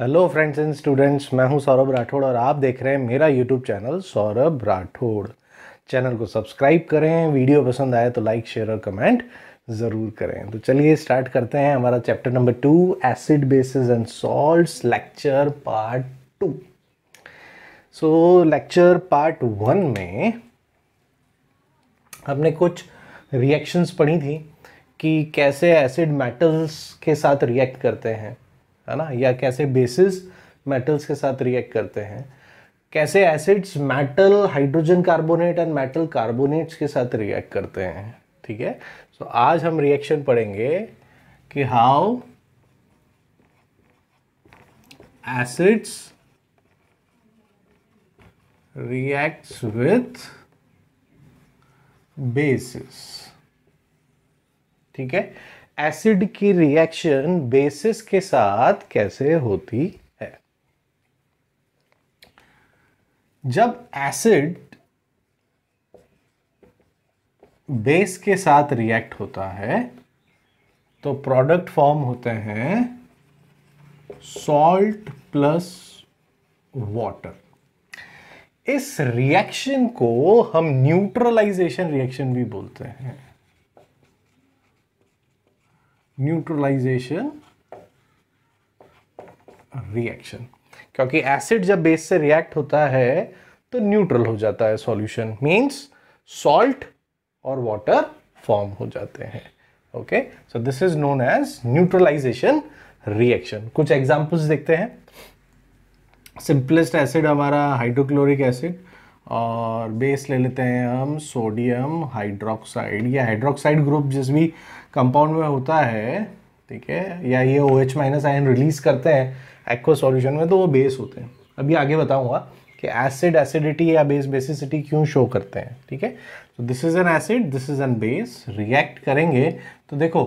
Hello friends and students मैं हूं सौरभ राठौड़ और आप देख रहे हैं मेरा YouTube channel Saurabh Rathore channel को सब्सक्राइब करें वीडियो पसंद आए तो लाइक शेयर और कमेंट ज़रूर करें तो चलिए स्टार्ट करते हैं हमारा chapter number two acid bases and salts lecture part two so lecture part one में हमने कुछ रिएक्शंस पढ़ी थी कि कैसे एसिड मेटल्स के साथ रिएक्ट करते हैं है ना या कैसे बेसिस मेटल्स के साथ रिएक्ट करते हैं कैसे acids metal hydrogen carbonate and metal carbonates के साथ रिएक्ट करते हैं ठीक है सो so, आज हम रिएक्शन पढ़ेंगे कि how acids reacts with bases ठीक है एसिड की रिएक्शन बेसिस के साथ कैसे होती है जब एसिड बेस के साथ रिएक्ट होता है तो प्रोडक्ट फॉर्म होते हैं सॉल्ट प्लस वाटर इस रिएक्शन को हम न्यूट्रलाइजेशन रिएक्शन भी बोलते हैं न्यूट्रलाइजेशन रिएक्शन क्योंकि एसिड जब बेस से रिएक्ट होता है तो न्यूट्रल हो जाता है सॉल्यूशन मींस सॉल्ट और वाटर फॉर्म हो जाते हैं okay so this is known as neutralization reaction कुछ एग्जांपल्स देखते हैं सिंपलेस्ट एसिड हमारा हाइड्रोक्लोरिक एसिड और बेस ले लेते हैं हम सोडियम हाइड्रोक्साइड या हाइड्रोक्साइड ग्रुप जिस भी कंपाउंड में होता है ठीक है या ये O H minus ion release करते हैं एक्व सॉल्यूशन में तो वो बेस होते हैं अभी आगे बताऊंगा कि एसिड एसिडिटी या बेस बेसिसिटी क्यों शो करते हैं ठीक है तो this is an acid this is an base react करेंगे तो देखो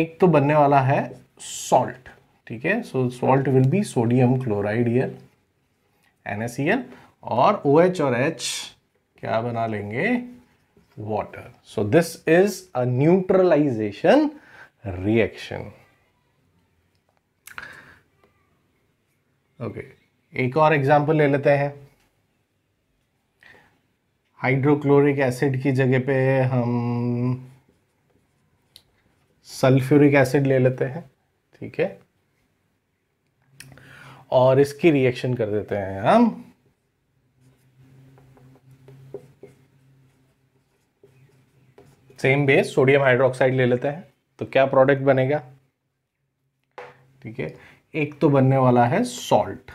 एक तो बनने वाला है सॉल्ट ठीक है so salt will be sodium chloride ईयर एन और ओ OH एच और एच क्या बना लेंगे water so this is a neutralization reaction okay एक और एग्जांपल ले लेते हैं हाइड्रोक्लोरिक एसिड की जगह पे हम सल्फ्यूरिक एसिड ले लेते हैं ठीक है और इसकी रिएक्शन कर देते हैं हम सेम बेस सोडियम हाइड्रोक्साइड ले लेते हैं तो क्या प्रोडक्ट बनेगा ठीक है एक तो बनने वाला है सॉल्ट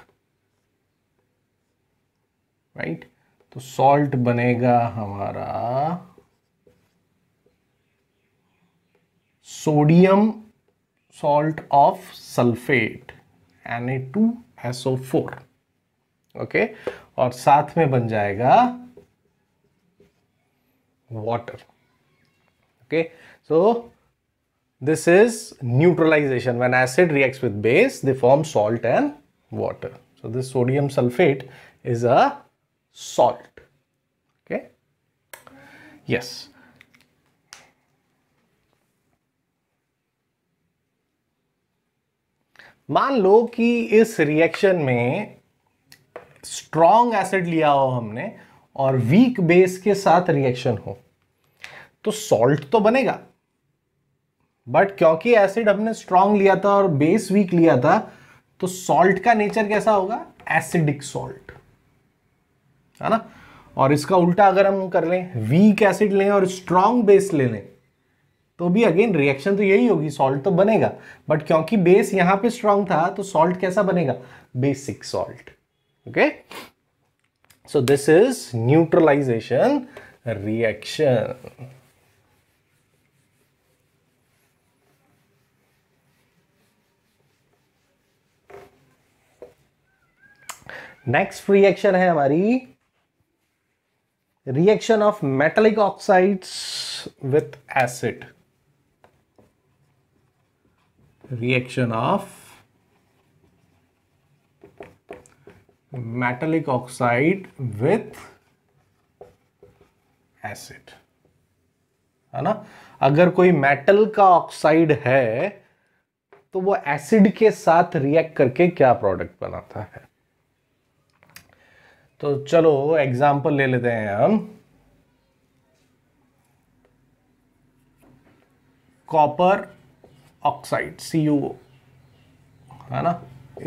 राइट तो सॉल्ट बनेगा हमारा sodium salt of sulphate N A two O four okay और साथ में बन जाएगा water okay so this is neutralization when acid reacts with base they form salt and water so this sodium sulfate is a salt okay yes मान लो कि इस reaction में strong acid लिया हो हमने और वीक बेस के साथ रिएक्शन हो तो सॉल्ट तो बनेगा बट क्योंकि एसिड हमने स्ट्रांग लिया था और बेस वीक लिया था तो सॉल्ट का नेचर कैसा होगा एसिडिक सॉल्ट है ना और इसका उल्टा अगर हम कर लें वीक एसिड लें और स्ट्रांग बेस ले लें तो भी अगेन रिएक्शन तो यही होगी सॉल्ट तो बनेगा बट क्योंकि बेस यहां पे स्ट्रांग था तो सॉल्ट कैसा बनेगा basic salt okay so this is neutralization reaction next reaction है हमारी reaction of metallic oxides with acid reaction of metallic oxide with acid है ना अगर कोई मेटल का ऑक्साइड है तो वो एसिड के साथ रिएक्ट करके क्या प्रोडक्ट बनाता है तो चलो एग्जाम्पल ले लेते हैं हम कॉपर ऑक्साइड सी है ना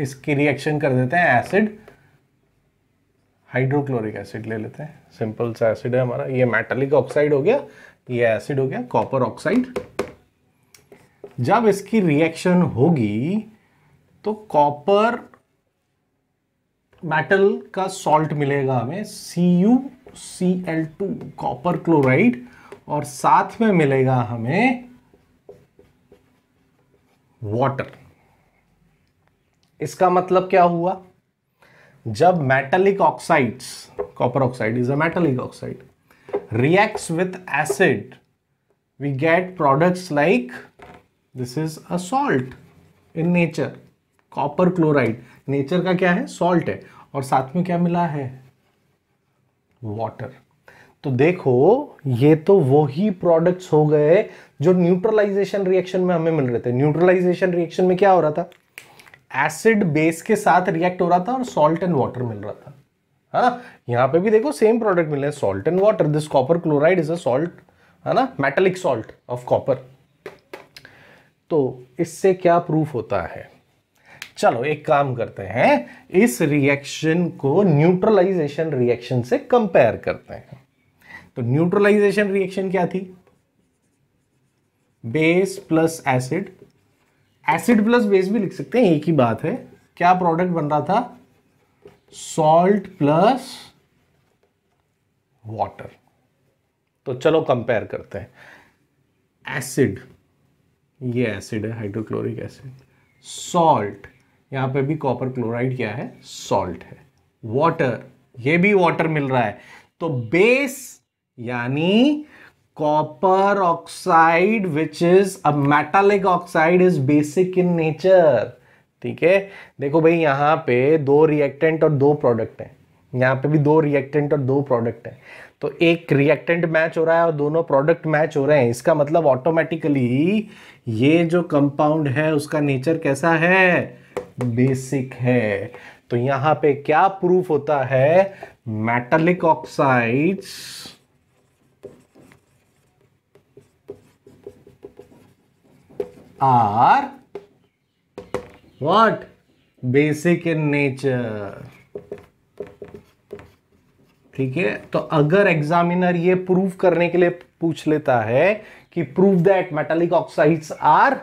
इसकी रिएक्शन कर देते हैं एसिड हाइड्रोक्लोरिक एसिड ले लेते हैं सिंपल सा एसिड है हमारा ये मेटालिक ऑक्साइड हो गया ये एसिड हो गया कॉपर ऑक्साइड जब इसकी रिएक्शन होगी तो कॉपर मेटल का सॉल्ट मिलेगा हमें C U C L two copper chloride और साथ में मिलेगा हमें वाटर इसका मतलब क्या हुआ जब metallic oxides copper oxide is a metallic oxide reacts with acid we get products like this is a salt in nature copper chloride nature का क्या है सॉल्ट है और साथ में क्या मिला है वाटर तो देखो ये तो वही प्रोडक्ट्स हो गए जो न्यूट्रलाइजेशन रिएक्शन में हमें मिल रहे थे न्यूट्रलाइजेशन रिएक्शन में क्या हो रहा था एसिड बेस के साथ रिएक्ट हो रहा था और सॉल्ट एंड वाटर मिल रहा था है ना यहाँ पे भी देखो सेम प्रोडक्ट मिल हैं salt and water this copper chloride is a salt है ना मेटेलिक सॉल्ट ऑफ कॉपर तो इससे क्या प्रूफ होता है चलो एक काम करते हैं इस रिएक्शन को न्यूट्रलाइजेशन रिएक्शन से कंपेयर करते हैं तो न्यूट्रलाइजेशन रिएक्शन क्या थी base plus acid acid plus base भी लिख सकते हैं एक ही बात है क्या प्रोडक्ट बन रहा था सॉल्ट प्लस वाटर तो चलो कंपेयर करते हैं एसिड ये एसिड है हाइड्रोक्लोरिक एसिड सॉल्ट यहाँ पे भी कॉपर क्लोराइड क्या है सॉल्ट है वाटर ये भी वाटर मिल रहा है तो बेस यानी copper oxide which is a metallic oxide is basic in nature ठीक है देखो भाई यहाँ पे दो रिएक्टेंट और दो प्रोडक्ट हैं यहाँ पे भी दो रिएक्टेंट और दो प्रोडक्ट हैं तो एक रिएक्टेंट मैच हो रहा है और दोनों प्रोडक्ट मैच हो रहे हैं इसका मतलब ऑटोमेटिकली ये जो कंपाउंड है उसका नेचर कैसा है बेसिक है तो यहां पे क्या प्रूफ होता है metallic oxides are what basic in nature ठीक है तो अगर एग्जामिनर ये प्रूफ करने के लिए पूछ लेता है कि proof that metallic oxides are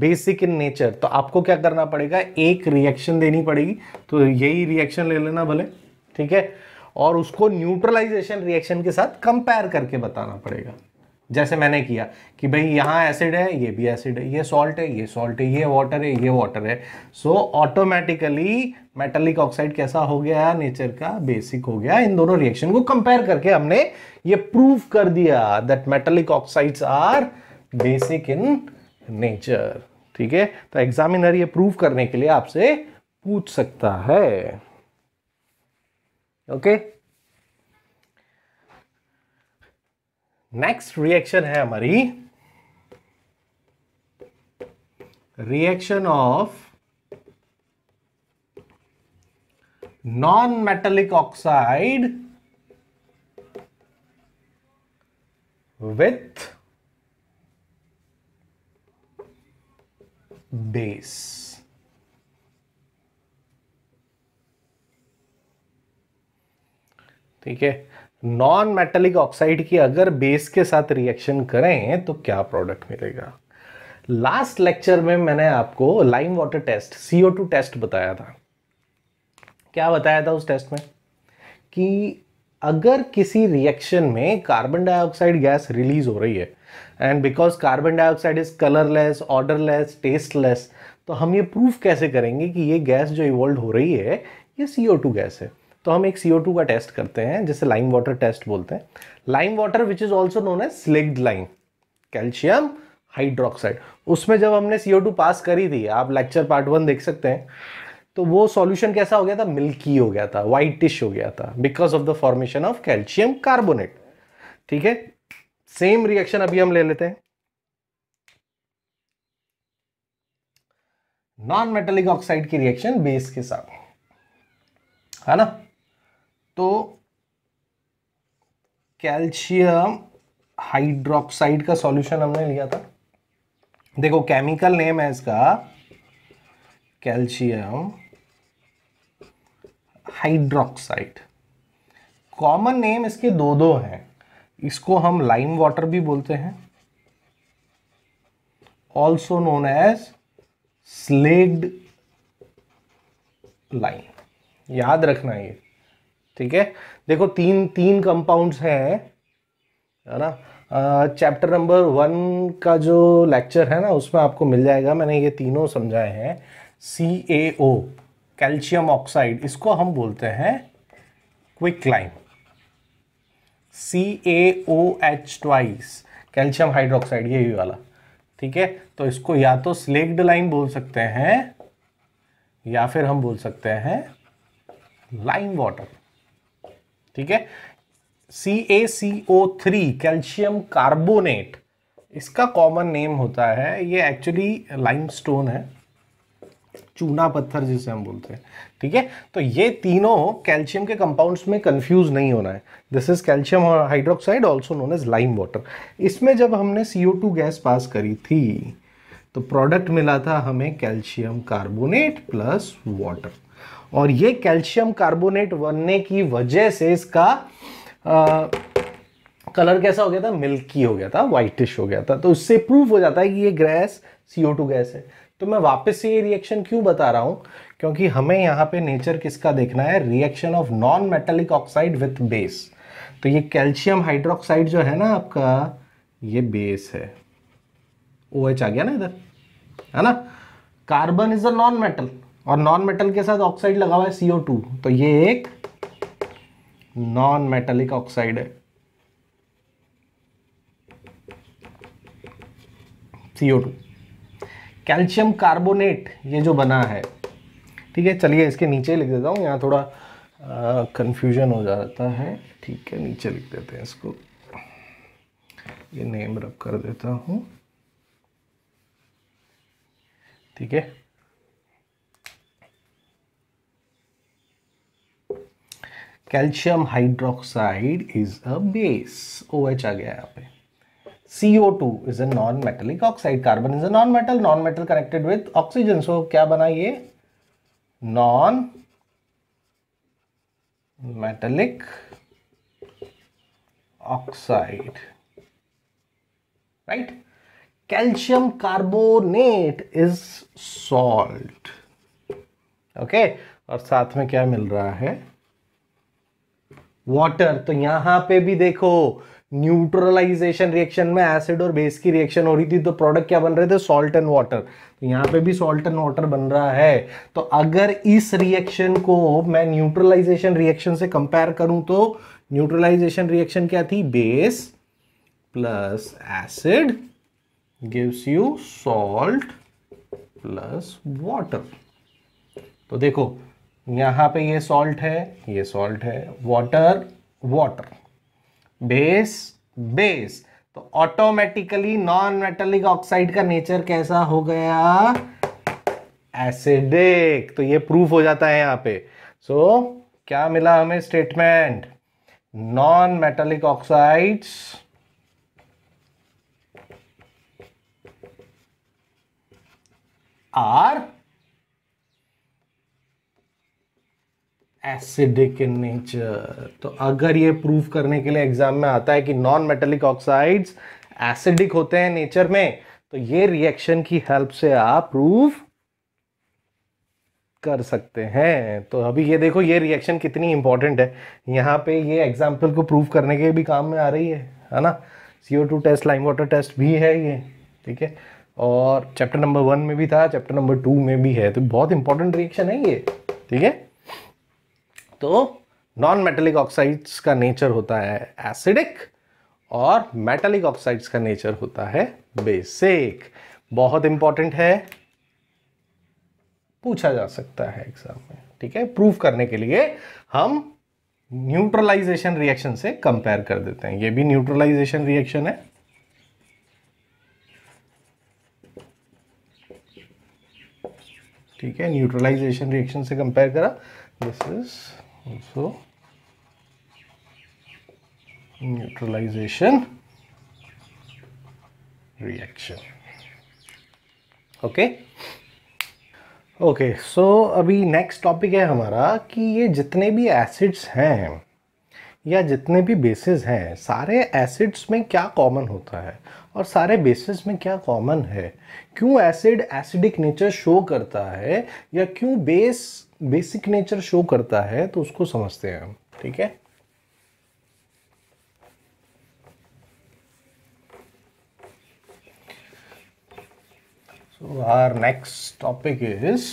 basic in nature तो आपको क्या करना पड़ेगा एक रिएक्शन देनी पड़ेगी तो यही रिएक्शन ले लेना भले ठीक है और उसको न्यूट्रलाइजेशन रिएक्शन के साथ कंपेयर करके बताना पड़ेगा जैसे मैंने किया कि भाई यहाँ एसिड है ये भी एसिड है ये सॉल्ट है ये सॉल्ट है ये वाटर है ये वाटर है सो ऑटोमेटिकली मेटलिक ऑक्साइड कैसा हो गया नेचर का बेसिक हो गया इन दोनों रिएक्शन को कंपेयर करके हमने ये प्रूव कर दिया that metallic oxides are basic in nature ठीक है तो एग्जामिनर ये प्रूव करने के लिए आपसे पूछ सकता है ओके नेक्स्ट रिएक्शन है हमारी reaction of non metallic oxide with base. ठीक है नॉन मेटेलिक ऑक्साइड की अगर बेस के साथ रिएक्शन करें तो क्या प्रोडक्ट मिलेगा लास्ट लेक्चर में मैंने आपको lime water test CO two test बताया था क्या बताया था उस टेस्ट में कि अगर किसी रिएक्शन में कार्बन डाइऑक्साइड गैस रिलीज हो रही है and because carbon dioxide is colourless odourless tasteless तो हम ये प्रूफ कैसे करेंगे कि ये गैस जो इवॉल्व हो रही है ये सी गैस है तो हम एक सी का टेस्ट करते हैं जिसे लाइम वाटर टेस्ट बोलते हैं lime water which is also known as slaked lime calcium hydroxide उसमें जब हमने सी पास करी थी आप लेक्चर पार्ट वन देख सकते हैं तो वो सॉल्यूशन कैसा हो गया था मिल्की हो गया था वाइटिश हो गया था because of the formation of calcium carbonate ठीक है सेम रिएक्शन अभी हम ले लेते हैं नॉन मेटेलिक ऑक्साइड की रिएक्शन बेस के साथ है ना तो कैल्शियम हाइड्रोक्साइड का सॉल्यूशन हमने लिया था देखो केमिकल नेम है इसका कैल्शियम हाइड्रोक्साइड कॉमन नेम इसके दो दो हैं इसको हम लाइम वाटर भी बोलते हैं also known as slaked lime याद रखना ये ठीक है देखो तीन तीन कंपाउंड्स हैं है ना चैप्टर नंबर वन का जो लेक्चर है ना उसमें आपको मिल जाएगा मैंने ये तीनों समझाए हैं सी ए ओ कैल्शियम ऑक्साइड इसको हम बोलते हैं quick lime C A O H twice calcium hydroxide यही वाला ठीक है तो इसको या तो स्लेक्ड लाइन बोल सकते हैं या फिर हम बोल सकते हैं लाइम वाटर ठीक है C A C O three calcium carbonate इसका कॉमन नेम होता है ये एक्चुअली लाइम स्टोन है चूना पत्थर जिसे हम बोलते हैं ठीक है तो ये तीनों कैल्शियम के कंपाउंड्स में कंफ्यूज नहीं होना है दिस इज कैल्शियम और hydroxide also known as lime water इसमें जब हमने सीओ गैस पास करी थी तो प्रोडक्ट मिला था हमें कैल्शियम कार्बोनेट प्लस वाटर और ये कैल्शियम कार्बोनेट बनने की वजह से इसका आ, कलर कैसा हो गया था मिल्की हो गया था वाइटिश हो गया था तो उससे प्रूफ हो जाता है कि ये गैस टू गैस है तो मैं वापस से ये रिएक्शन क्यों बता रहा हूँ क्योंकि हमें यहाँ पे नेचर किसका देखना है reaction of non metallic oxide with base तो ये कैल्शियम हाइड्रोक्साइड जो है ना आपका ये बेस है ओ OH आ गया ना इधर है ना carbon is a non metal और नॉन मेटल के साथ ऑक्साइड लगा हुआ है सीओ टू तो ये एक नॉन मेटेलिक ऑक्साइड है सीओ टू कैल्शियम कार्बोनेट ये जो बना है ठीक है चलिए इसके नीचे लिख देता हूँ यहाँ थोड़ा कन्फ्यूजन हो जाता है ठीक है नीचे लिख देते हैं इसको ये नेम रब कर देता हूँ ठीक है calcium hydroxide is a base O H आ गया यहाँ पे CO2 is a non-metallic oxide. Carbon is a non-metal, non-metal connected with oxygen. So क्या बना ये non-metallic oxide, right? Calcium carbonate is salt. Okay. और साथ में क्या मिल रहा है वाटर तो यहां पे भी देखो न्यूट्रलाइजेशन रिएक्शन में एसिड और बेस की रिएक्शन हो रही थी तो प्रोडक्ट क्या बन रहे थे सॉल्ट एंड वाटर तो यहाँ पे भी सॉल्ट एंड वाटर बन रहा है तो अगर इस रिएक्शन को मैं न्यूट्रलाइजेशन रिएक्शन से कंपेयर करूं तो न्यूट्रलाइजेशन रिएक्शन क्या थी base plus acid gives you salt plus water तो देखो यहां पे ये सॉल्ट है ये सॉल्ट है वाटर वाटर बेस बेस तो ऑटोमेटिकली नॉन मेटेलिक ऑक्साइड का नेचर कैसा हो गया एसिडिक तो ये प्रूफ हो जाता है यहां पे सो so, क्या मिला हमें statement non metallic oxides are acidic in nature तो अगर ये प्रूफ करने के लिए एग्जाम में आता है कि नॉन मेटेलिक ऑक्साइड्स एसिडिक होते हैं नेचर में तो ये रिएक्शन की हेल्प से आप प्रूफ कर सकते हैं तो अभी ये देखो ये रिएक्शन कितनी इंपॉर्टेंट है यहाँ पे ये एग्जाम्पल को प्रूफ करने के भी काम में आ रही है है ना C two test lime water test भी है ये ठीक है और चैप्टर नंबर वन में भी था चैप्टर नंबर टू में भी है तो बहुत इंपॉर्टेंट रिएक्शन है ये ठीक है तो नॉन मेटेलिक ऑक्साइड्स का नेचर होता है एसिडिक और मेटेलिक ऑक्साइड्स का नेचर होता है बेसिक बहुत इंपॉर्टेंट है पूछा जा सकता है एग्जाम में ठीक है प्रूफ करने के लिए हम न्यूट्रलाइजेशन रिएक्शन से कंपेयर कर देते हैं ये भी न्यूट्रलाइजेशन रिएक्शन है ठीक है न्यूट्रलाइजेशन रिएक्शन से कंपेयर करा this is also neutralization reaction okay okay okay, so so अभी नेक्स्ट टॉपिक है हमारा कि ये जितने भी एसिड्स हैं या जितने भी बेसिस हैं सारे एसिड्स में क्या कॉमन होता है और सारे बेसिस में क्या कॉमन है क्यों एसिड एसिडिक नेचर शो करता है या क्यों बेस बेसिक नेचर शो करता है तो उसको समझते हैं हम ठीक है our next topic is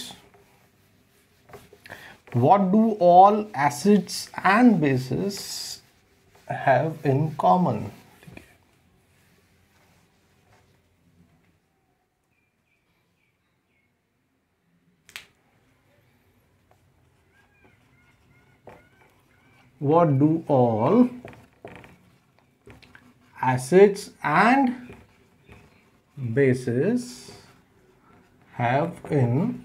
what do all acids and bases have in common what do all acids and bases have in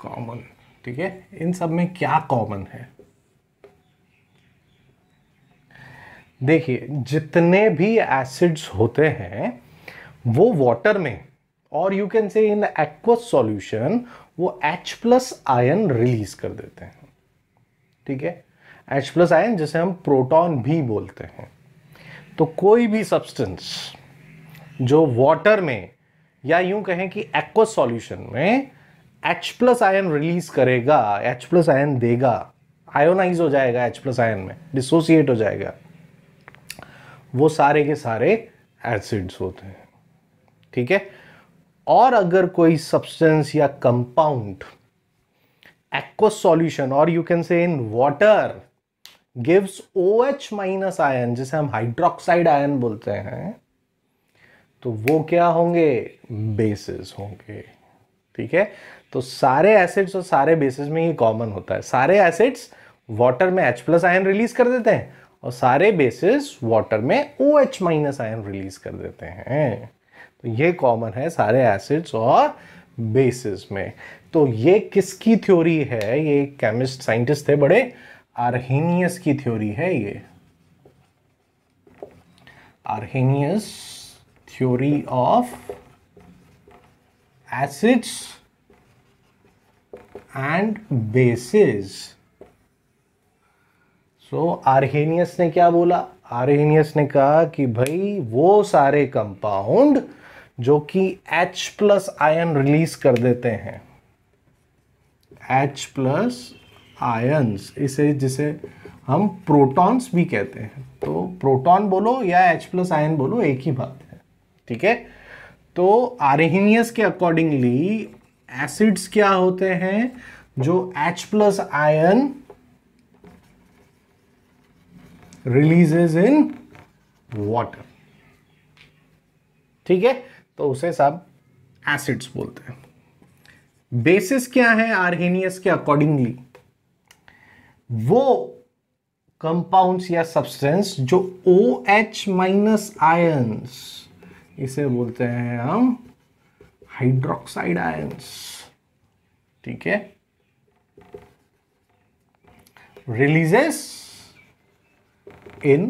common ठीक है इन सब में क्या कॉमन है देखिए जितने भी एसिड्स होते हैं वो वाटर में और you can say in aqueous solution वो H प्लस आयन रिलीज कर देते हैं ठीक है एच प्लस आयन जिसे हम प्रोटॉन भी बोलते हैं तो कोई भी सब्सटेंस जो वाटर में या यूं कहें कि एक्व सॉल्यूशन में H प्लस आयन रिलीज करेगा एच प्लस आयन देगा आयोनाइज हो जाएगा H प्लस आयन में डिसोसिएट हो जाएगा वो सारे के सारे एसिड्स होते हैं ठीक है और अगर कोई सब्सटेंस या कंपाउंड aqueous और you can say say in water gives OH minus ion जिसे हम हाइड्रोक्साइड आयन बोलते हैं तो वो क्या होंगे बेसिस होंगे ठीक है तो सारे एसिड्स और सारे बेसिस में ये कॉमन होता है सारे एसिड्स वाटर में H प्लस आयन रिलीज कर देते हैं और सारे बेसिस वाटर में O H minus ion release कर देते हैं तो ये कॉमन है सारे एसिड्स और बेसिस में तो ये किसकी थ्योरी है ये केमिस्ट साइंटिस्ट थे बड़े आर्हेनियस की थ्योरी है ये Arrhenius theory of acids and bases so Arrhenius ने क्या बोला आर्हेनियस ने कहा कि भाई वो सारे कंपाउंड जो कि H प्लस आयन रिलीज कर देते हैं एच प्लस आयन्स इसे जिसे हम प्रोटॉन्स भी कहते हैं तो प्रोटॉन बोलो या एच प्लस आयन बोलो एक ही बात है ठीक है तो आरहीनियस के अकॉर्डिंगली एसिड्स क्या होते हैं जो H plus ion releases in water ठीक है तो उसे सब एसिड्स बोलते हैं बेसिस क्या है आर्हेनियस के अकॉर्डिंगली वो कंपाउंड्स या सब्सटेंस जो ओ एच माइनस आय इसे बोलते हैं हम हाइड्रोक्साइड आय ठीक है रिलीजेस इन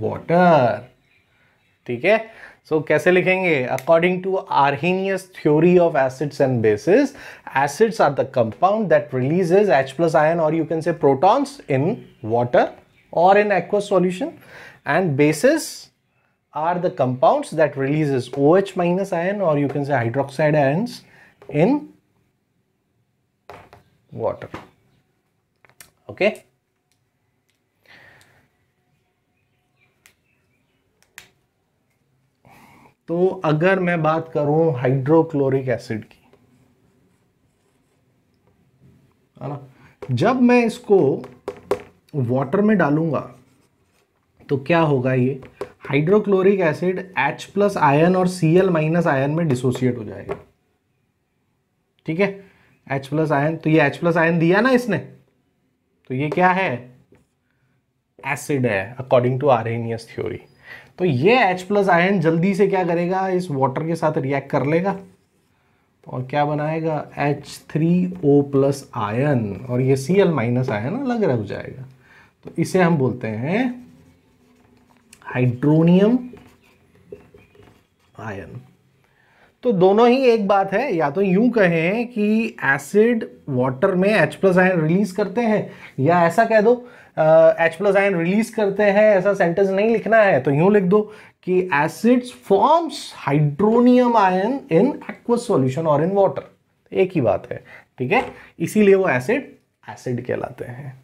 वाटर ठीक है सो so, कैसे लिखेंगे according to Arrhenius theory of acids and bases acids are the compound that releases H plus ion और you can say protons in water और in aqueous solution and bases are the compound that releases O H minus ion और you can say hydroxide ion in water okay तो अगर मैं बात करूं hydrochloric acid की है ना जब मैं इसको वाटर में डालूंगा तो क्या होगा ये hydrochloric acid H plus ion और सी एल माइनस आयन में डिसोसिएट हो जाएगा ठीक है एच प्लस आयन तो ये एच प्लस आयन दिया ना इसने तो ये क्या है एसिड है अकॉर्डिंग टू आरहेनियस थ्योरी तो ये H प्लस आयन जल्दी से क्या करेगा इस वाटर के साथ रिएक्ट कर लेगा और क्या बनाएगा H three O plus ion और ये एल माइनस आयन अलग रह जाएगा तो इसे हम बोलते हैं हाइड्रोनियम आयन तो दोनों ही एक बात है या तो यूं कहें कि एसिड वाटर में H प्लस आयन रिलीज करते हैं या ऐसा कह दो एच प्लस आयन रिलीज करते हैं ऐसा सेंटेंस नहीं लिखना है तो यूं लिख दो कि acids forms hydronium ion in aqueous solution और इन वाटर एक ही बात है ठीक है इसीलिए वो एसिड एसिड कहलाते हैं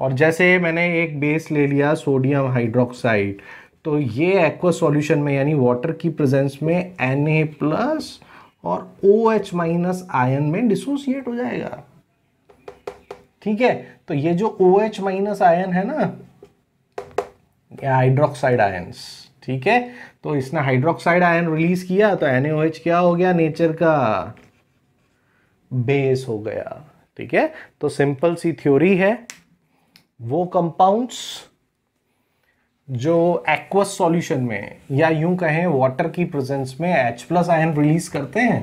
और जैसे मैंने एक बेस ले लिया सोडियम हाइड्रोक्साइड तो ये एक्व सॉल्यूशन में यानी वाटर की प्रेजेंस में एन ए प्लस और ओ एच माइनस आयन में डिसोसिएट हो जाएगा ठीक है तो ये जो ओ एच माइनस आयन है ना हाइड्रोक्साइड आयन ठीक है तो इसने हाइड्रोक्साइड आयन रिलीज किया तो एन क्या हो गया नेचर का बेस हो गया ठीक है तो सिंपल सी थ्योरी है वो कंपाउंड्स जो एक्वस सॉल्यूशन में या यूं कहें वाटर की प्रेजेंस में H प्लस आयन रिलीज करते हैं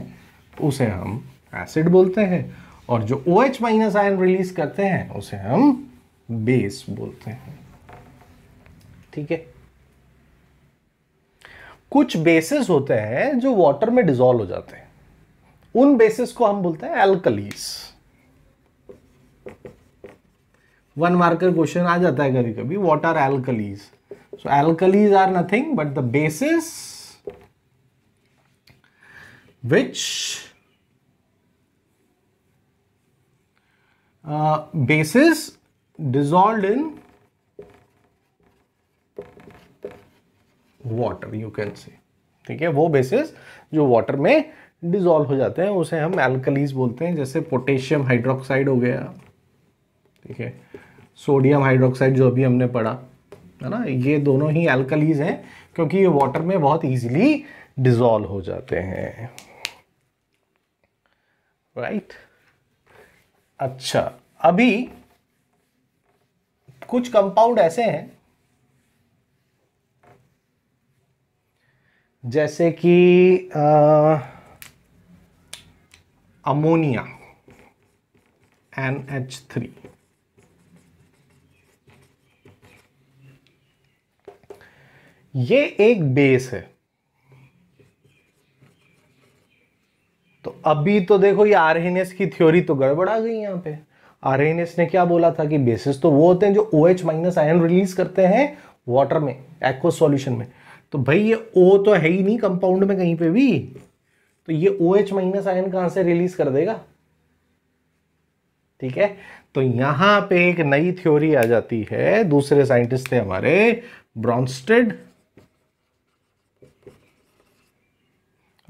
उसे हम एसिड बोलते हैं और जो O H minus ion release करते हैं उसे हम बेस बोलते हैं ठीक है कुछ बेसिस होते हैं जो वाटर में डिजोल्व हो जाते हैं उन बेसिस को हम बोलते हैं एल्कलीस वन मार्कर क्वेश्चन आ जाता है कभी कभी what are alkalis so alkalis are nothing but the bases which uh, bases dissolved in water you can say ठीक है वो बेसिस जो वाटर में डिजोल्व हो जाते हैं उसे हम एल्कलीज बोलते हैं जैसे पोटेशियम हाइड्रोक्साइड हो गया ठीक है सोडियम हाइड्रोक्साइड जो अभी हमने पढ़ा है ना ये दोनों ही एल्कलीज हैं क्योंकि ये वाटर में बहुत इजीली डिजोल्व हो जाते हैं राइट right? अच्छा अभी कुछ कंपाउंड ऐसे हैं जैसे कि अमोनिया एन एच थ्री ये एक बेस है तो अभी तो देखो ये आरएनएस की थ्योरी तो गड़बड़ा गई यहाँ पे आरएनएस ने क्या बोला था कि बेसिस तो वो होते हैं जो O H minus ion release करते हैं वाटर में एक्व सॉल्यूशन में तो भाई ये ओ तो है ही नहीं कंपाउंड में कहीं पे भी तो ये ओ एच माइनस आयन कहां से रिलीज कर देगा ठीक है तो यहां पे एक नई थ्योरी आ जाती है दूसरे साइंटिस्ट थे हमारे ब्रॉन्स्टेड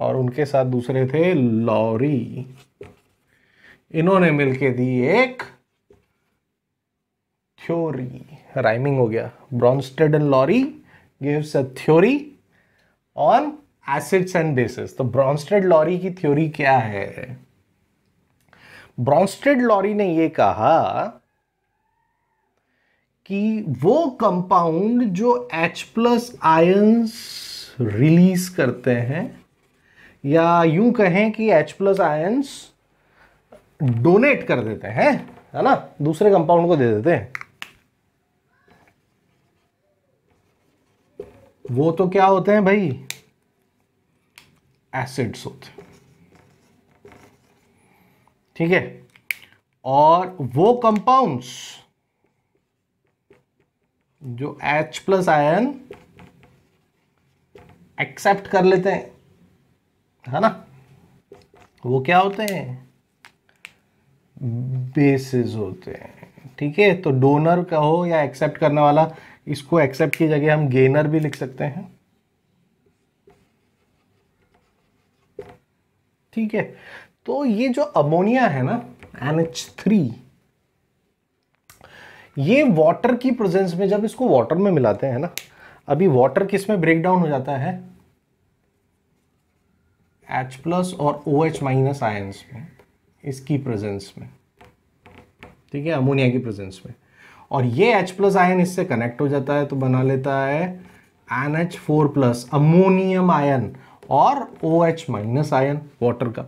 और उनके साथ दूसरे थे लॉरी इन्होंने मिलके दी एक थ्योरी राइमिंग हो गया Bronsted and Lowry gives a theory on acids and bases तो ब्रॉन्स्टेड लॉरी की थ्योरी क्या है ब्रॉन्स्टेड लॉरी ने ये कहा कि वो कंपाउंड जो H प्लस आयंस रिलीज करते हैं या यूं कहें कि H प्लस आयन्स डोनेट कर देते हैं है ना दूसरे कंपाउंड को दे देते हैं वो तो क्या होते हैं भाई एसिड्स होते ठीक है और वो कंपाउंड्स जो H प्लस आयन एक्सेप्ट कर लेते हैं है ना वो क्या होते हैं बेसिस होते हैं ठीक है तो डोनर का हो या एक्सेप्ट करने वाला इसको एक्सेप्ट की जगह हम गेनर भी लिख सकते हैं ठीक है तो ये जो अमोनिया है ना NH3 ये वाटर की प्रेजेंस में जब इसको वाटर में मिलाते हैं ना अभी वाटर किस में ब्रेक डाउन हो जाता है एच प्लस और ओ एच माइनस आयन्स में इसकी प्रेजेंस में ठीक है अमोनिया की प्रेजेंस में और ये एच प्लस आयन इससे कनेक्ट हो जाता है तो बना लेता है N H four plus ammonium ion और O H minus ion water का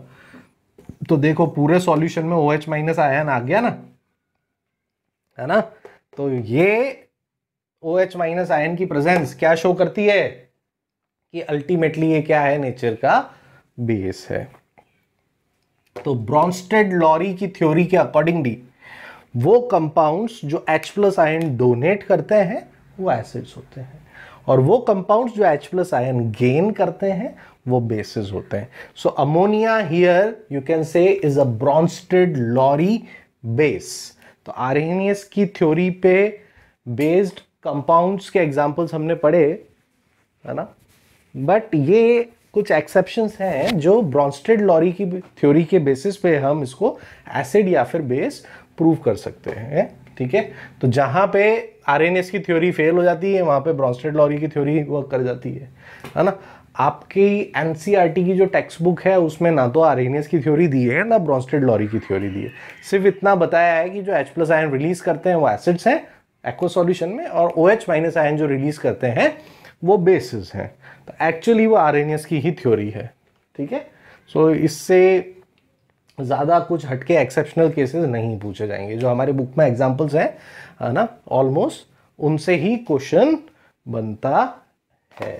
तो देखो पूरे सॉल्यूशन में ओ एच माइनस आयन आ गया ना है ना तो ये ओ एच माइनस आयन की प्रेजेंस क्या शो करती है कि अल्टीमेटली ये क्या है नेचर का बेस है तो ब्रॉन्स्टेड लॉरी की थ्योरी के अकॉर्डिंगली वो कंपाउंड्स जो H प्लस आयन डोनेट करते हैं वो एसिड्स होते हैं और वो कंपाउंड्स जो H प्लस आयन गेन करते हैं वो बेसिस होते हैं so ammonia here you can say is a Bronsted Lowry base तो आर की थ्योरी पे बेस्ड कंपाउंड्स के एग्जाम्पल्स हमने पढ़े है ना बट ये कुछ एक्सेप्शंस हैं जो ब्रॉन्स्टेड लॉरी की थ्योरी के बेसिस पे हम इसको एसिड या फिर बेस प्रूव कर सकते हैं ठीक है तो जहां पे आर की थ्योरी फेल हो जाती है वहां पे ब्रॉन्स्टेड लॉरी की थ्योरी वर्क कर जाती है है ना आपकी एन e की जो टेक्स्ट बुक है उसमें ना तो आर की थ्योरी दी है ना ब्रॉन्स्टेड लॉरी की थ्योरी दी है सिर्फ इतना बताया है कि जो एच प्लस आयन रिलीज करते हैं वो एसिड्स हैं एक्वा सॉल्यूशन में और O H minus ion release रिलीज करते हैं वो बेसिस हैं तो एक्चुअली वो आर की ही थ्योरी है ठीक है सो इससे ज़्यादा कुछ हटके एक्सेप्शनल केसेस नहीं पूछे जाएंगे जो हमारे बुक में एग्जाम्पल्स हैं है ना ऑलमोस्ट उनसे ही क्वेश्चन बनता है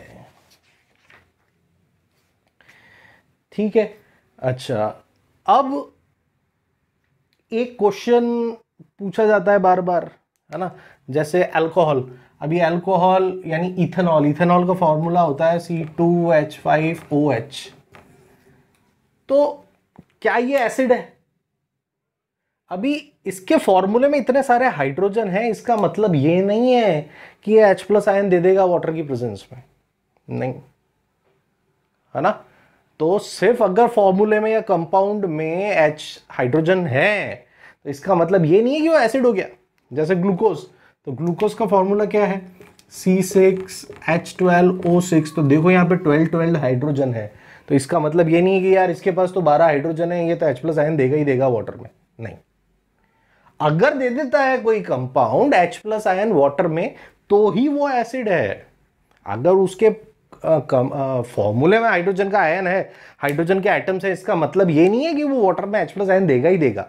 ठीक है अच्छा अब एक क्वेश्चन पूछा जाता है बार बार है ना जैसे अल्कोहल अभी अल्कोहल यानी इथेनॉल इथेनॉल का फॉर्मूला होता है C two H five O H तो क्या ये एसिड है अभी इसके फॉर्मूले में इतने सारे हाइड्रोजन हैं इसका मतलब ये नहीं है कि ये H प्लस आयन दे देगा वाटर की प्रेजेंस में नहीं है ना तो सिर्फ अगर फॉर्मूले में या कंपाउंड में H हाइड्रोजन है तो इसका मतलब ये नहीं है कि वो एसिड हो गया जैसे ग्लूकोज तो ग्लूकोज का फॉर्मूला क्या है C six H twelve O six तो देखो यहाँ पे ट्वेल्व ट्वेल्व हाइड्रोजन है तो इसका मतलब ये नहीं है कि यार इसके पास तो बारह हाइड्रोजन है ये तो एच प्लस आयन देगा ही देगा वाटर में नहीं अगर दे देता है कोई compound H plus ion water में तो ही वो एसिड है अगर उसके फॉर्मूले में हाइड्रोजन का आयन है हाइड्रोजन के आइटम्स है इसका मतलब ये नहीं है कि वो वाटर में एच प्लस आयन देगा ही देगा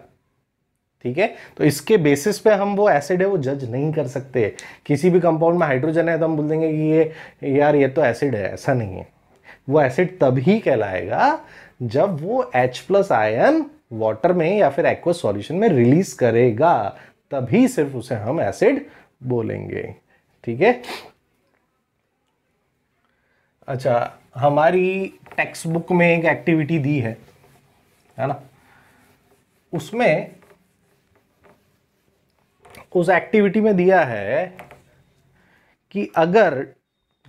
ठीक है तो इसके बेसिस पे हम वो एसिड है वो जज नहीं कर सकते किसी भी कंपाउंड में हाइड्रोजन है तो हम बोल देंगे कि ये यार ये तो एसिड है ऐसा नहीं है वो एसिड तभी कहलाएगा जब वो एच प्लस आयन वाटर में या फिर एक्वा सॉल्यूशन में रिलीज करेगा तभी सिर्फ उसे हम एसिड बोलेंगे ठीक है अच्छा हमारी टेक्स्ट बुक में एक एक्टिविटी दी है है ना उसमें उस एक्टिविटी में दिया है कि अगर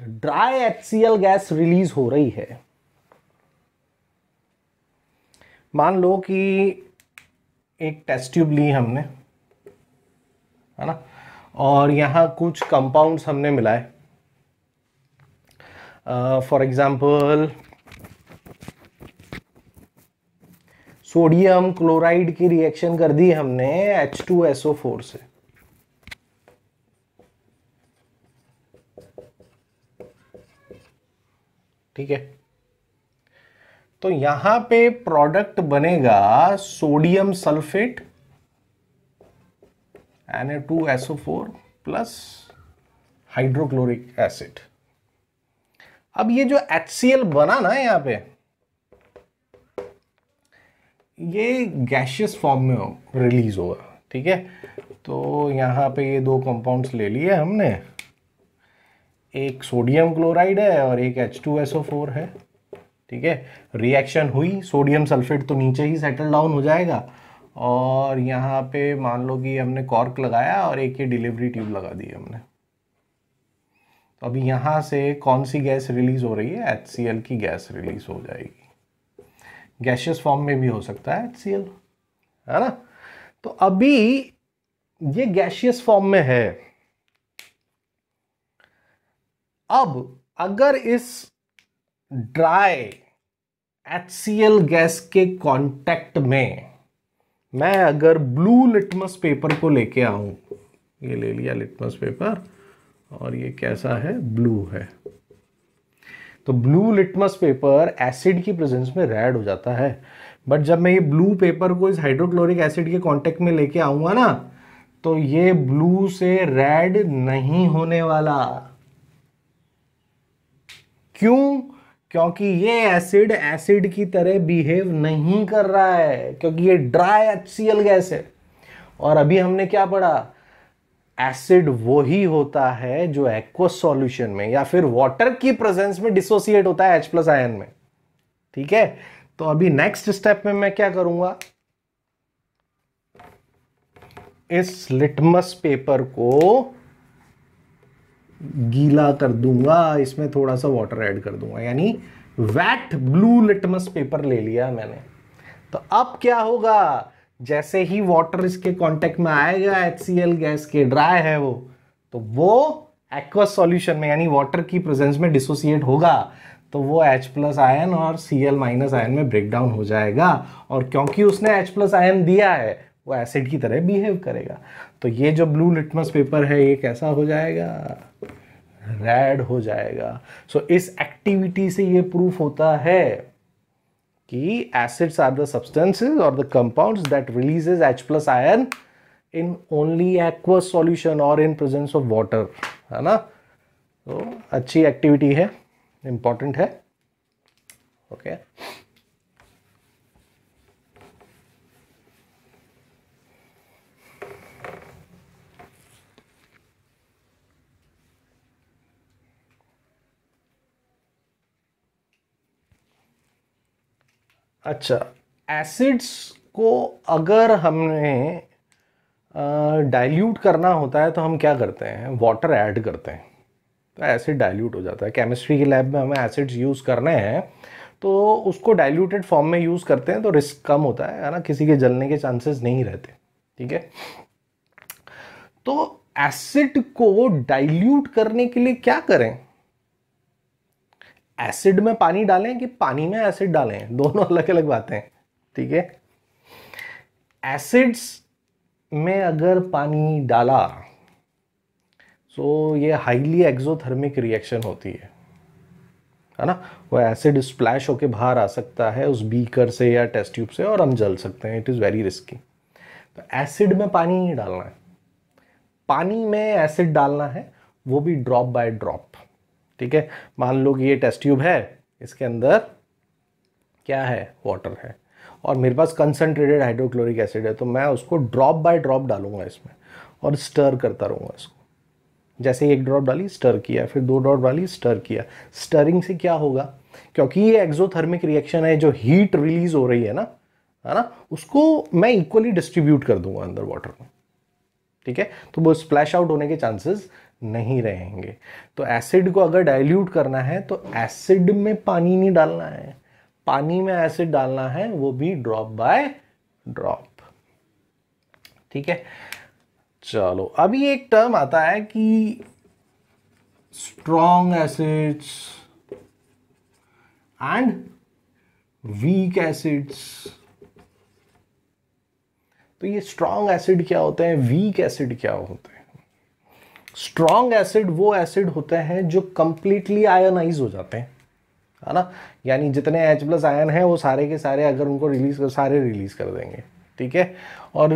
ड्राई एच गैस रिलीज हो रही है मान लो कि एक टेस्ट ट्यूब ली हमने है ना और यहां कुछ कंपाउंड्स हमने मिलाए फॉर एग्जाम्पल सोडियम क्लोराइड की रिएक्शन कर दी हमने H2SO4 से ठीक है तो यहां पे प्रोडक्ट बनेगा sodium sulphate N A two S O four plus hydrochloric acid अब ये जो एच बना ना यहां पे ये गैशियस फॉर्म में हो, रिलीज होगा ठीक है तो यहां पे ये दो कंपाउंड्स ले लिए हमने एक सोडियम क्लोराइड है और एक H2SO4 है ठीक है रिएक्शन हुई सोडियम सल्फेट तो नीचे ही सेटल डाउन हो जाएगा और यहाँ पे मान लो कि हमने कॉर्क लगाया और एक ये डिलीवरी ट्यूब लगा दी हमने तो अभी यहाँ से कौन सी गैस रिलीज हो रही है एच की गैस रिलीज हो जाएगी गैशियस फॉर्म में भी हो सकता है एच है ना तो अभी ये गैशियस फॉर्म में है अब अगर इस ड्राई एच गैस के कांटेक्ट में मैं अगर ब्लू लिटमस पेपर को लेके आऊं ये ले लिया लिटमस पेपर और ये कैसा है ब्लू है तो ब्लू लिटमस पेपर एसिड की प्रेजेंस में रेड हो जाता है बट जब मैं ये ब्लू पेपर को इस हाइड्रोक्लोरिक एसिड के कांटेक्ट में लेके आऊंगा ना तो ये ब्लू से रेड नहीं होने वाला क्यों क्योंकि ये एसिड एसिड की तरह बिहेव नहीं कर रहा है क्योंकि ये ड्राई एच गैस है और अभी हमने क्या पढ़ा एसिड वो ही होता है जो एक्वस सॉल्यूशन में या फिर वाटर की प्रेजेंस में डिसोसिएट होता है एच प्लस आयन में ठीक है तो अभी नेक्स्ट स्टेप में मैं क्या करूंगा इस लिटमस पेपर को गीला कर दूंगा इसमें थोड़ा सा वाटर ऐड कर दूंगा यानी वैट ब्लू लिटमस पेपर ले लिया मैंने तो अब क्या होगा जैसे ही वाटर इसके कांटेक्ट में आएगा एच गैस के ड्राई है वो तो वो एक्वा सॉल्यूशन में यानी वाटर की प्रेजेंस में डिसोसिएट होगा तो वो H प्लस आयन और Cl माइनस आयन में ब्रेक डाउन हो जाएगा और क्योंकि उसने H प्लस आयन दिया है वो एसिड की तरह बिहेव करेगा तो ये जो ब्लू लिटमस पेपर है ये कैसा हो जाएगा रेड हो जाएगा सो so, इस एक्टिविटी से ये प्रूफ होता है कि एसिड्स आर द सब्सटेंसेस और the compounds that releases H plus ion in only aqueous solution और इन प्रेजेंस ऑफ वाटर है ना तो so, अच्छी एक्टिविटी है इंपॉर्टेंट है ओके okay. अच्छा एसिड्स को अगर हमने डाइल्यूट करना होता है तो हम क्या करते हैं वाटर ऐड करते हैं तो एसिड डाइल्यूट हो जाता है केमिस्ट्री के लैब में हमें एसिड्स यूज़ करने हैं तो उसको डाइल्यूटेड फॉर्म में यूज़ करते हैं तो रिस्क कम होता है है ना किसी के जलने के चांसेस नहीं रहते ठीक है तो एसिड को डाइल्यूट करने के लिए क्या करें एसिड में पानी डालें कि पानी में एसिड डालें दोनों अलग अलग बातें ठीक है एसिड्स में अगर पानी डाला सो तो ये हाईली एक्जोथर्मिक रिएक्शन होती है है ना वो एसिड स्प्लैश होके बाहर आ सकता है उस बीकर से या टेस्ट ट्यूब से और हम जल सकते हैं इट इज़ वेरी रिस्की तो एसिड में पानी नहीं डालना है पानी में एसिड डालना है वो भी ड्रॉप बाय ड्रॉप ठीक है मान लो कि ये टेस्ट ट्यूब है इसके अंदर क्या है वाटर है और मेरे पास कंसनट्रेटेड हाइड्रोक्लोरिक एसिड है तो मैं उसको ड्रॉप बाय ड्रॉप डालूंगा इसमें और स्टर करता रहूँगा इसको जैसे एक ड्रॉप डाली स्टर किया फिर दो ड्रॉप डाली स्टर किया स्टरिंग से क्या होगा क्योंकि ये एक्जोथर्मिक रिएक्शन है जो हीट रिलीज हो रही है ना है ना उसको मैं इक्वली डिस्ट्रीब्यूट कर दूंगा अंदर वाटर में ठीक है तो वो स्प्लैश आउट होने के चांसेस नहीं रहेंगे तो एसिड को अगर डाइल्यूट करना है तो एसिड में पानी नहीं डालना है पानी में एसिड डालना है वो भी ड्रॉप बाय ड्रॉप ठीक है चलो अभी एक टर्म आता है कि strong acids and weak acids तो ये स्ट्रॉन्ग एसिड क्या होते हैं वीक एसिड क्या होते हैं स्ट्रॉन्ग एसिड वो एसिड होते हैं जो कंप्लीटली आयोनाइज हो जाते हैं है ना यानी जितने एच प्लस आयन है वो सारे के सारे अगर उनको रिलीज कर सारे रिलीज कर देंगे ठीक है और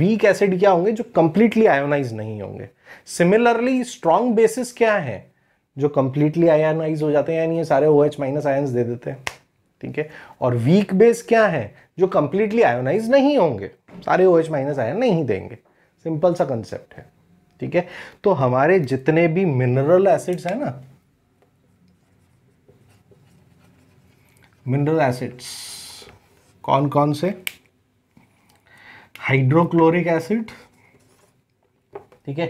वीक एसिड क्या होंगे जो कंप्लीटली आयोनाइज नहीं होंगे सिमिलरली स्ट्रॉन्ग बेसिस क्या है जो कंप्लीटली आयोनाइज हो जाते हैं यानी ये सारे ओ एच माइनस आयन दे देते हैं ठीक है और वीक बेस क्या है जो कंप्लीटली आयोनाइज नहीं होंगे सारे ओ एच माइनस आयन नहीं देंगे सिंपल सा कंसेप्ट है ठीक है तो हमारे जितने भी मिनरल एसिड्स हैं ना मिनरल एसिड्स कौन कौन से हाइड्रोक्लोरिक एसिड ठीक है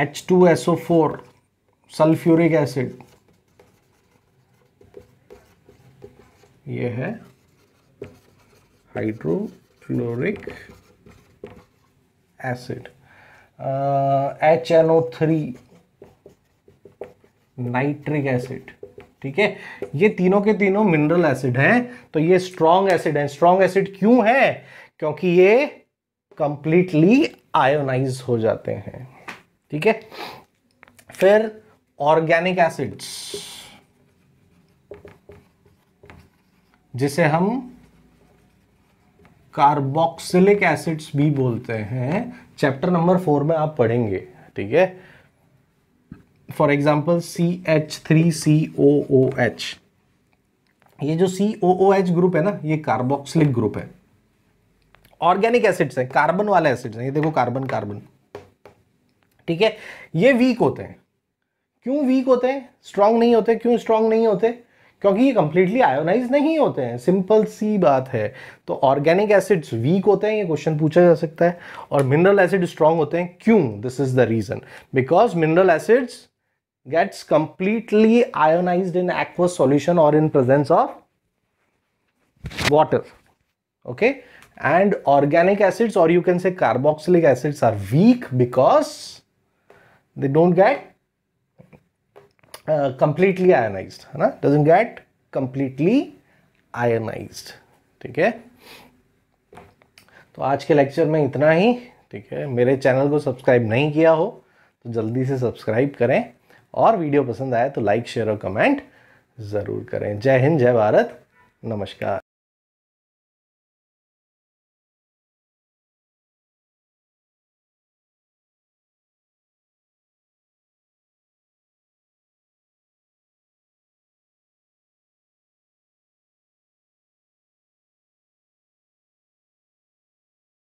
H two S O four sulphuric acid ये है hydrochloric acid H N O three nitric acid ठीक है ये तीनों के तीनों मिनरल एसिड हैं तो ये स्ट्रॉन्ग एसिड है स्ट्रॉन्ग एसिड क्यों है क्योंकि ये कंप्लीटली आयोनाइज हो जाते हैं ठीक है फिर ऑर्गेनिक एसिड्स जिसे हम कार्बोक्सिलिक एसिड्स भी बोलते हैं चैप्टर नंबर फोर में आप पढ़ेंगे ठीक है for example C H three C O O H ये जो सी ओ ओ एच ग्रुप है ना ये कार्बोक्सिलिक ग्रुप है ऑर्गेनिक एसिड्स हैं कार्बन वाले एसिड्स हैं ये देखो कार्बन कार्बन ठीक है ये वीक होते हैं क्यों वीक होते हैं स्ट्रांग नहीं होते क्यों स्ट्रांग नहीं होते क्योंकि ये कंप्लीटली आयोनाइज नहीं होते हैं सिंपल सी बात है तो ऑर्गेनिक एसिड्स वीक होते हैं ये क्वेश्चन पूछा जा सकता है और मिनरल एसिड स्ट्रांग होते हैं क्यों this is the reason because mineral acids gets completely ionize in aqueous solution और in presence of water okay and organic acids और you can say carboxylic acids are weak because they don't get completely uh, ionize है ना doesn't get completely ionise ठीक है तो आज के lecture में इतना ही ठीक है मेरे चैनल को सब्सक्राइब नहीं किया हो तो जल्दी से सब्सक्राइब करें और वीडियो पसंद आए तो लाइक शेयर और कमेंट ज़रूर करें जय हिंद जय भारत नमस्कार